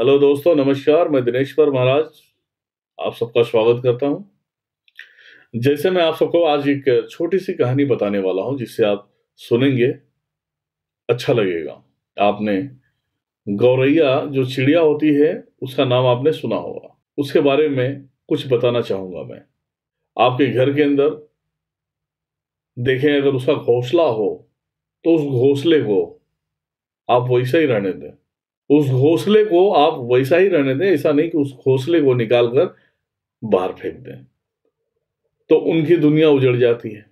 hello दोस्तों नमस्कार मैं दिनेश्वर महाराज आप सबका स्वागत करता हूं जैसे मैं आप सबको आज एक छोटी सी कहानी बताने वाला हूं जिसे आप सुनेंगे अच्छा लगेगा आपने गौरैया जो चिड़िया होती है उसका नाम आपने सुना होगा उसके बारे में कुछ बताना चाहूंगा मैं आपके घर के अंदर देखें अगर उसका घोंसला हो तो उस घोंसले को आप वैसा ही रहने दें उस घोसले को आप वैसा ही रहने दें ऐसा नहीं कि उस घोसले को निकाल कर बाहर फेंक दें तो उनकी दुनिया उजड़ जाती है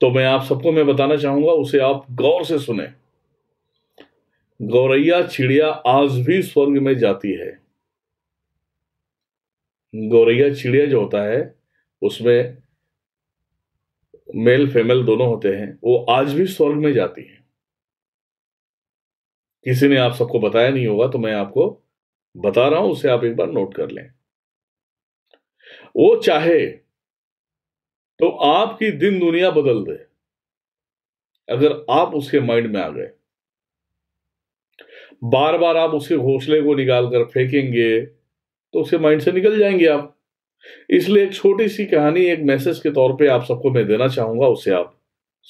तो मैं आप सबको मैं बताना चाहूंगा उसे आप गौर से सुने गौरैया चिड़िया आज भी स्वर्ग में जाती है गौरैया चिड़िया जो होता है उसमें मेल फेमेल दोनों होते हैं वो आज भी स्वर्ग में जाती है किसी ने आप सबको बताया नहीं होगा तो मैं आपको बता रहा हूं उसे आप एक बार नोट कर लें वो चाहे तो आपकी दिन दुनिया बदल दे अगर आप उसके माइंड में आ गए बार बार आप उसके घोंसले को निकालकर फेंकेंगे तो उसके माइंड से निकल जाएंगे आप इसलिए एक छोटी सी कहानी एक मैसेज के तौर पे आप सबको मैं देना चाहूंगा उसे आप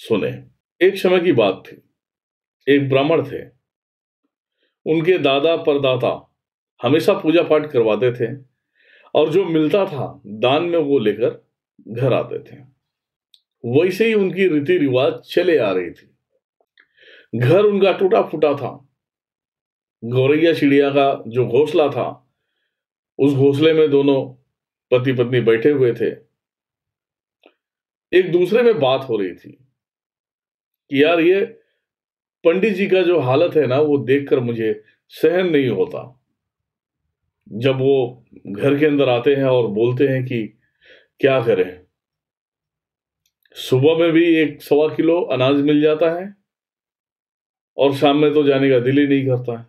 सुने एक समय की बात थी एक ब्राह्मण थे उनके दादा परदाता हमेशा पूजा पाठ करवाते थे और जो मिलता था दान में वो लेकर घर आते थे वैसे ही उनकी रीति रिवाज चले आ रही थी घर उनका टूटा फूटा था गौरैया चिड़िया का जो घोंसला था उस घोंसले में दोनों पति पत्नी बैठे हुए थे एक दूसरे में बात हो रही थी कि यार ये पंडित जी का जो हालत है ना वो देखकर मुझे सहन नहीं होता जब वो घर के अंदर आते हैं और बोलते हैं कि क्या करें सुबह में भी एक सवा किलो अनाज मिल जाता है और शाम में तो जाने का दिल ही नहीं करता है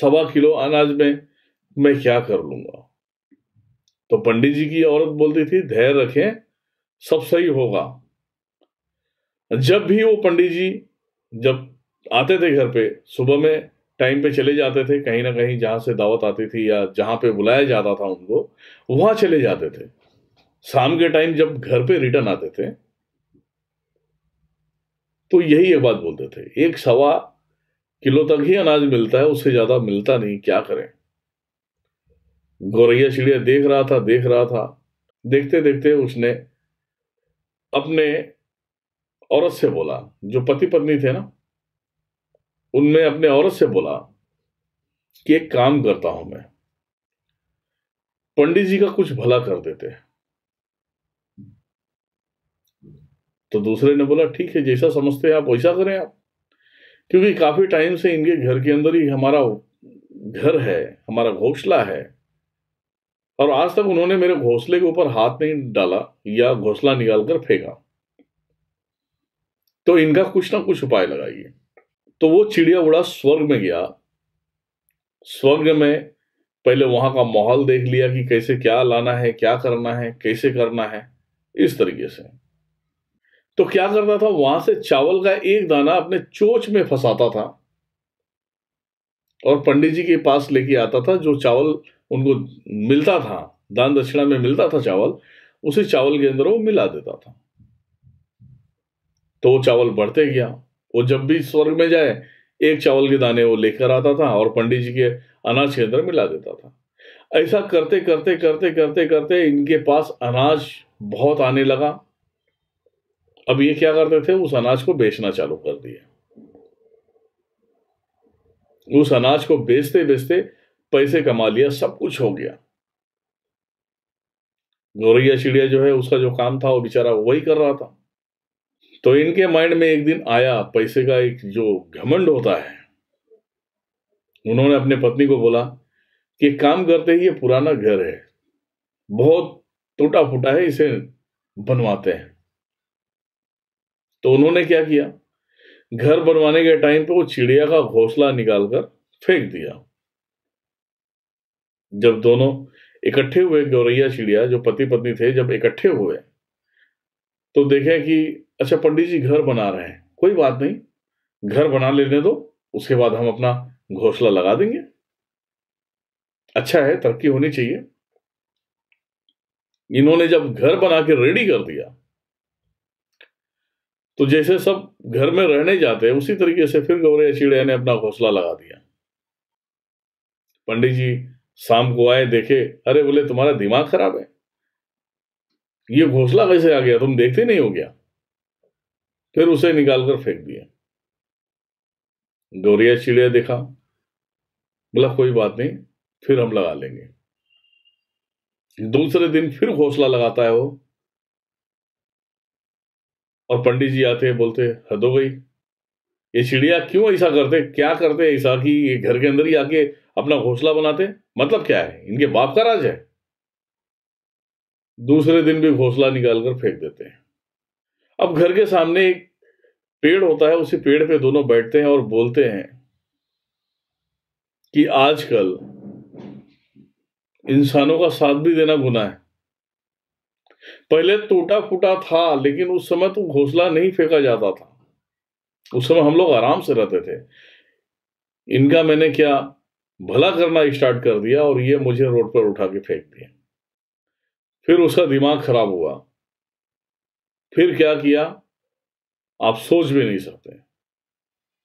सवा किलो अनाज में मैं क्या कर लूंगा तो पंडित जी की औरत बोलती थी धैर्य रखें सब सही होगा जब भी वो पंडित जी जब आते थे घर पे सुबह में टाइम पे चले जाते थे कहीं ना कहीं जहाँ से दावत आती थी या जहाँ पे बुलाया जाता था उनको वहाँ चले जाते थे शाम के टाइम जब घर पे रिटर्न आते थे तो यही एक बात बोलते थे एक सवा किलो तक ही अनाज मिलता है उससे ज़्यादा मिलता नहीं क्या करें गौरैया चिड़िया देख रहा था देख रहा था देखते देखते उसने अपने औरत से बोला जो पति पत्नी थे ना उनने अपने औरत से बोला कि एक काम करता हूं मैं पंडित जी का कुछ भला कर देते तो दूसरे ने बोला ठीक है जैसा समझते हैं आप वैसा करें आप क्योंकि काफी टाइम से इनके घर के अंदर ही हमारा घर है हमारा घोसला है और आज तक उन्होंने मेरे घोसले के ऊपर हाथ नहीं डाला या घोसला निकालकर फेंका तो इनका कुछ ना कुछ उपाय लगाइए तो वो चिड़िया उड़ा स्वर्ग में गया स्वर्ग में पहले वहां का माहौल देख लिया कि कैसे क्या लाना है क्या करना है कैसे करना है इस तरीके से तो क्या करता था वहां से चावल का एक दाना अपने चोच में फंसाता था और पंडित जी के पास लेके आता था जो चावल उनको मिलता था दान दक्षिणा में मिलता था चावल उसे चावल के अंदर वो मिला देता था तो वो चावल बढ़ते गया वो जब भी स्वर्ग में जाए एक चावल के दाने वो लेकर आता था और पंडित जी के अनाज के अंदर मिला देता था ऐसा करते करते करते करते करते इनके पास अनाज बहुत आने लगा अब ये क्या करते थे उस अनाज को बेचना चालू कर दिया उस अनाज को बेचते बेचते पैसे कमा लिया सब कुछ हो गया गौरैया चिड़िया जो है उसका जो काम था वो बेचारा वही कर रहा था तो इनके माइंड में एक दिन आया पैसे का एक जो घमंड होता है उन्होंने अपने पत्नी को बोला कि काम करते ही ये पुराना घर है बहुत टूटा फूटा है इसे बनवाते हैं तो उन्होंने क्या किया घर बनवाने के टाइम पे वो चिड़िया का घोंसला निकालकर फेंक दिया जब दोनों इकट्ठे हुए गौरैया चिड़िया जो पति पत्नी थे जब इकट्ठे हुए तो देखें कि अच्छा पंडित जी घर बना रहे हैं कोई बात नहीं घर बना लेने दो उसके बाद हम अपना घोसला लगा देंगे अच्छा है तरक्की होनी चाहिए इन्होंने जब घर बना के रेडी कर दिया तो जैसे सब घर में रहने जाते हैं उसी तरीके से फिर गौरे चिड़िया ने अपना घोसला लगा दिया पंडित जी शाम को आए देखे अरे बोले तुम्हारा दिमाग खराब है ये घोसला कैसे आ गया तुम देखते नहीं हो गया फिर उसे निकालकर फेंक दिया गौरिया चिड़िया देखा बोला कोई बात नहीं फिर हम लगा लेंगे दूसरे दिन फिर घोसला लगाता है वो और पंडित जी आते बोलते हद हो गई ये चिड़िया क्यों ऐसा करते क्या करते ऐसा कि ये घर के अंदर ही आके अपना घोसला बनाते मतलब क्या है इनके बाप का राज है दूसरे दिन भी घोसला निकालकर फेंक देते हैं अब घर के सामने एक पेड़ होता है उसी पेड़ पे दोनों बैठते हैं और बोलते हैं कि आजकल इंसानों का साथ भी देना गुना है पहले टूटा फूटा था लेकिन उस समय तो घोसला नहीं फेंका जाता था उस समय हम लोग आराम से रहते थे इनका मैंने क्या भला करना स्टार्ट कर दिया और ये मुझे रोड पर उठा के फेंक दिया फिर उसका दिमाग खराब हुआ फिर क्या किया आप सोच भी नहीं सकते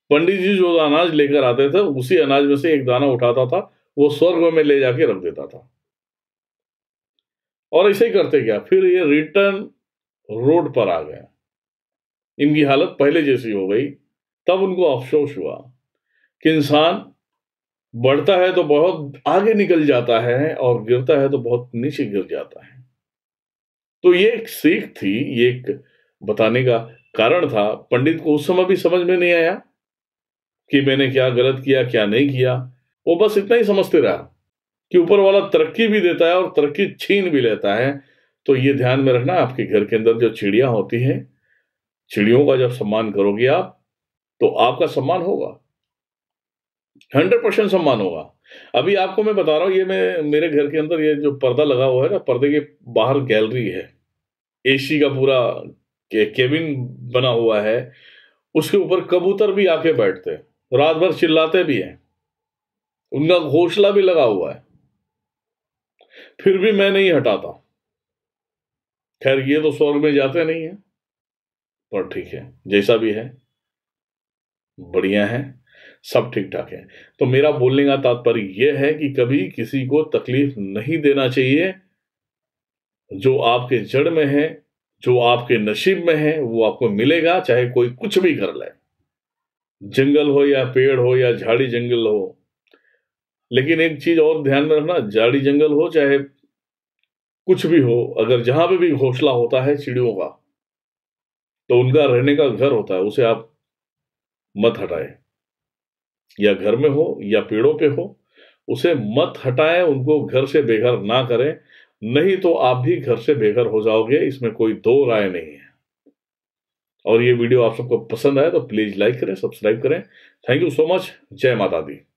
पंडित जी जो अनाज लेकर आते थे उसी अनाज में से एक दाना उठाता था वो स्वर्ग में ले जाके रख देता था और ऐसे ही करते क्या फिर ये रिटर्न रोड पर आ गए इनकी हालत पहले जैसी हो गई तब उनको अफसोस हुआ कि इंसान बढ़ता है तो बहुत आगे निकल जाता है और गिरता है तो बहुत नीचे गिर जाता है तो ये एक सीख थी ये एक बताने का कारण था पंडित को उस समय भी समझ में नहीं आया कि मैंने क्या गलत किया क्या नहीं किया वो बस इतना ही समझते रहा कि ऊपर वाला तरक्की भी देता है और तरक्की छीन भी लेता है तो ये ध्यान में रखना आपके घर के अंदर जो चिड़िया होती हैं चिड़ियों का जब सम्मान करोगे आप तो आपका सम्मान होगा हंड्रेड परसेंट सम्मान होगा अभी आपको मैं बता रहा हूँ ये मैं मेरे घर के अंदर ये जो पर्दा लगा हुआ है ना पर्दे के बाहर गैलरी है एसी का पूरा के, केबिन बना हुआ है उसके ऊपर कबूतर भी आके बैठते हैं रात भर चिल्लाते भी हैं उनका घोसला भी लगा हुआ है फिर भी मैं नहीं हटाता खैर ये तो स्वर्ग में जाते नहीं है पर ठीक है जैसा भी है बढ़िया है सब ठीक ठाक है तो मेरा बोलने का तात्पर्य यह है कि कभी किसी को तकलीफ नहीं देना चाहिए जो आपके जड़ में है जो आपके नसीब में है वो आपको मिलेगा चाहे कोई कुछ भी कर ले जंगल हो या पेड़ हो या झाड़ी जंगल हो लेकिन एक चीज और ध्यान में रखना झाड़ी जंगल हो चाहे कुछ भी हो अगर जहां पे भी घोसला होता है चिड़ियों का तो उनका रहने का घर होता है उसे आप मत हटाएं या घर में हो या पेड़ों पे हो उसे मत हटाएं उनको घर से बेघर ना करें नहीं तो आप भी घर से बेघर हो जाओगे इसमें कोई दो राय नहीं है और ये वीडियो आप सबको पसंद आए तो प्लीज लाइक करें सब्सक्राइब करें थैंक यू सो मच जय माता दी